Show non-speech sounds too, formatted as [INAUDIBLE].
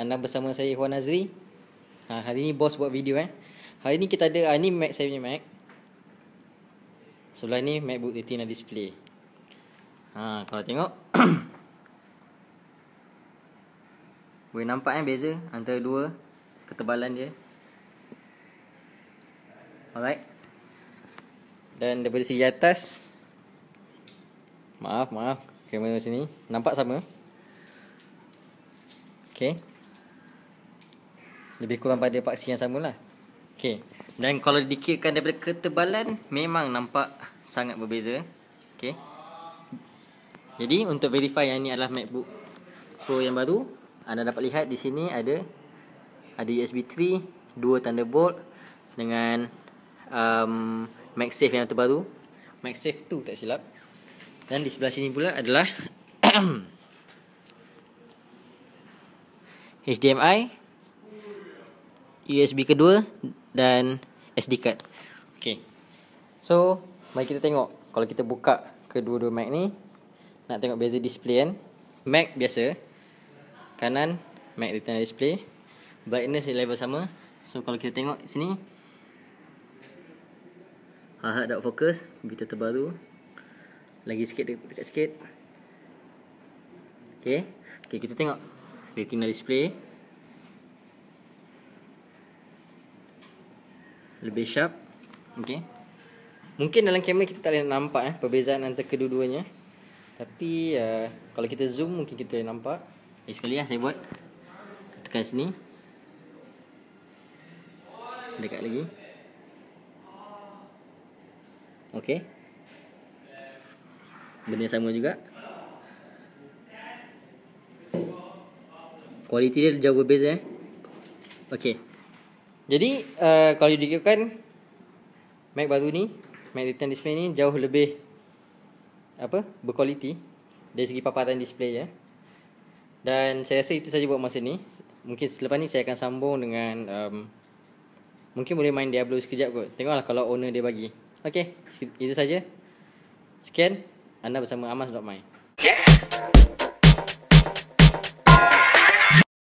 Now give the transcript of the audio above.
Anda bersama saya Huan Azri. Ha, hari ni bos buat video eh. Hari ni kita ada ha, ni Mac saya punya Mac. Sebelah ni MacBook Retina display. Ha, kalau tengok [COUGHS] Boleh nampak kan eh, beza antara dua ketebalan dia. Alright. Dan daripada segi atas Maaf, maaf. Kamera sini nampak sama. Okay. Lebih kurang pada paksi yang samalah. Okey. Dan kalau dikirakan daripada ketebalan memang nampak sangat berbeza. okay. Jadi untuk verify yang ini adalah MacBook Pro yang baru, anda dapat lihat di sini ada ada USB 3, dua Thunderbolt dengan um, MagSafe yang terbaru. MagSafe 2 tak silap. Dan di sebelah sini pula adalah HDMI [COUGHS] USB kedua dan SD card. Okey. So, mari kita tengok kalau kita buka kedua-dua Mac ni nak tengok beza display kan. Mac biasa kanan Mac retina display brightness dia level sama. So kalau kita tengok sini Hard dot fokus, Bitter terbaru Lagi sikit dekat, dekat sikit Okay Okay kita tengok Retina display lebih sharp okay. mungkin dalam kamera kita tak boleh nampak eh perbezaan antara kedua-duanya tapi uh, kalau kita zoom mungkin kita boleh nampak eh, sekali lah saya buat tekan sini dekat lagi Okay. benda yang sama juga kualiti dia jauh berbeza eh okey jadi uh, kalau you kan Mac baru ni Mac return display ni jauh lebih apa berkualiti dari segi paparan display ya. Dan saya rasa itu saja buat masa ni. Mungkin selepas ni saya akan sambung dengan um, mungkin boleh main Diablo sekejap kot. Tengoklah kalau owner dia bagi. Okey, itu saja. Sekian anda bersama amas.my. Yeah.